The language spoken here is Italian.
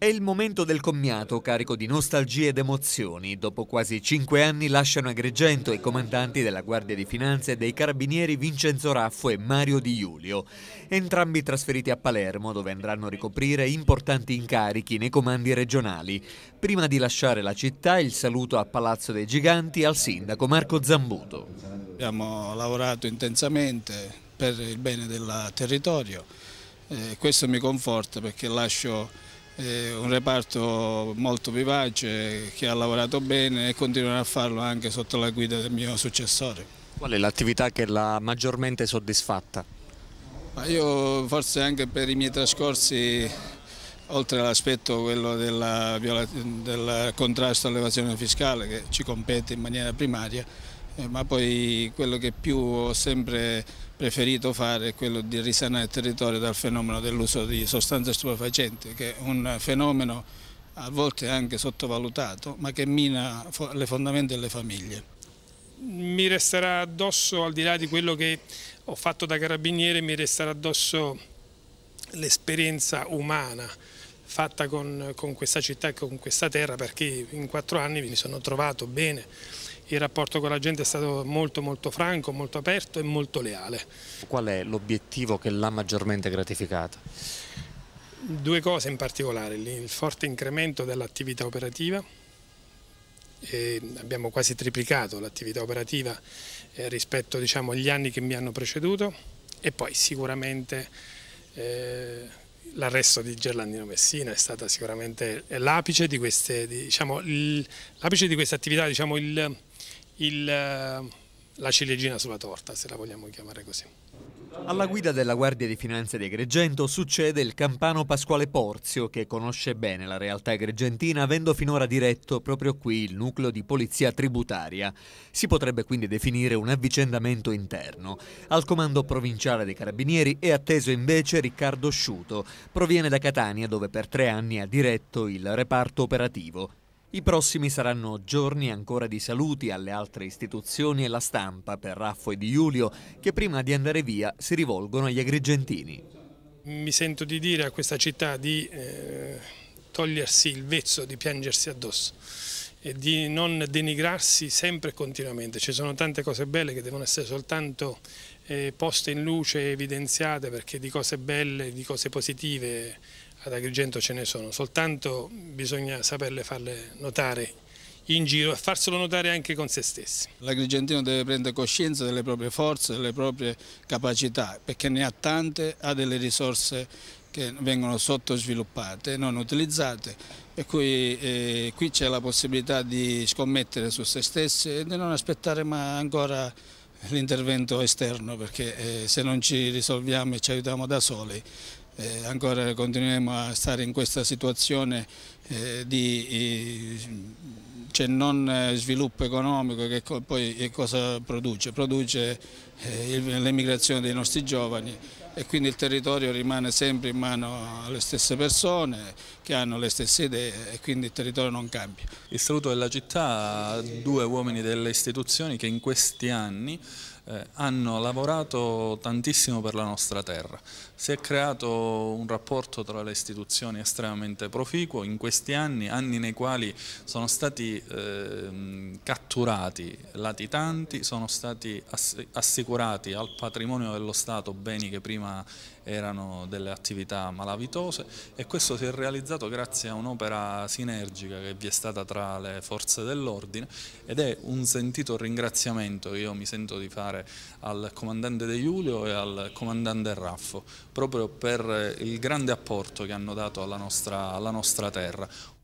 È il momento del commiato, carico di nostalgie ed emozioni. Dopo quasi cinque anni lasciano Agrigento i comandanti della Guardia di Finanza e dei Carabinieri Vincenzo Raffo e Mario Di Giulio, entrambi trasferiti a Palermo dove andranno a ricoprire importanti incarichi nei comandi regionali. Prima di lasciare la città il saluto a Palazzo dei Giganti al sindaco Marco Zambuto. Abbiamo lavorato intensamente per il bene del territorio, eh, questo mi conforta perché lascio eh, un reparto molto vivace che ha lavorato bene e continuerà a farlo anche sotto la guida del mio successore. Qual è l'attività che l'ha maggiormente soddisfatta? Ma io forse anche per i miei trascorsi oltre all'aspetto quello della, del contrasto all'evasione fiscale che ci compete in maniera primaria, eh, ma poi quello che più ho sempre preferito fare è quello di risanare il territorio dal fenomeno dell'uso di sostanze stupefacenti, che è un fenomeno a volte anche sottovalutato, ma che mina le fondamenta delle famiglie. Mi resterà addosso, al di là di quello che ho fatto da carabiniere, mi resterà addosso l'esperienza umana fatta con, con questa città e con questa terra, perché in quattro anni mi sono trovato bene il rapporto con la gente è stato molto molto franco, molto aperto e molto leale. Qual è l'obiettivo che l'ha maggiormente gratificata? Due cose in particolare, il forte incremento dell'attività operativa, abbiamo quasi triplicato l'attività operativa eh, rispetto diciamo, agli anni che mi hanno preceduto e poi sicuramente eh, l'arresto di Gerlandino Messina è stata sicuramente l'apice di, queste, diciamo, di questa attività, diciamo, il, il, eh, la ciliegina sulla torta, se la vogliamo chiamare così. Alla guida della Guardia di Finanza di Agrigento succede il campano Pasquale Porzio, che conosce bene la realtà agrigentina, avendo finora diretto proprio qui il nucleo di polizia tributaria. Si potrebbe quindi definire un avvicendamento interno. Al comando provinciale dei Carabinieri è atteso invece Riccardo Sciuto. Proviene da Catania, dove per tre anni ha diretto il reparto operativo. I prossimi saranno giorni ancora di saluti alle altre istituzioni e la stampa per Raffo e Di Giulio che prima di andare via si rivolgono agli agrigentini. Mi sento di dire a questa città di eh, togliersi il vezzo, di piangersi addosso e di non denigrarsi sempre e continuamente. Ci sono tante cose belle che devono essere soltanto eh, poste in luce, evidenziate perché di cose belle, di cose positive ad Agrigento ce ne sono, soltanto bisogna saperle farle notare in giro e farselo notare anche con se stessi. L'agrigentino deve prendere coscienza delle proprie forze, delle proprie capacità, perché ne ha tante, ha delle risorse che vengono sottosviluppate, non utilizzate, per cui eh, qui c'è la possibilità di scommettere su se stessi e di non aspettare ma ancora l'intervento esterno perché eh, se non ci risolviamo e ci aiutiamo da soli eh, ancora continueremo a stare in questa situazione eh, di cioè non eh, sviluppo economico che poi cosa produce? Produce eh, l'emigrazione dei nostri giovani e quindi il territorio rimane sempre in mano alle stesse persone che hanno le stesse idee e quindi il territorio non cambia. Il saluto della città a due uomini delle istituzioni che in questi anni eh, hanno lavorato tantissimo per la nostra terra. Si è creato un rapporto tra le istituzioni estremamente proficuo in questi anni, anni nei quali sono stati eh, catturati latitanti, sono stati assicurati al patrimonio dello Stato beni che prima erano delle attività malavitose e questo si è realizzato grazie a un'opera sinergica che vi è stata tra le forze dell'ordine ed è un sentito ringraziamento che io mi sento di fare particolare al comandante De Giulio e al comandante Raffo, proprio per il grande apporto che hanno dato alla nostra, alla nostra terra.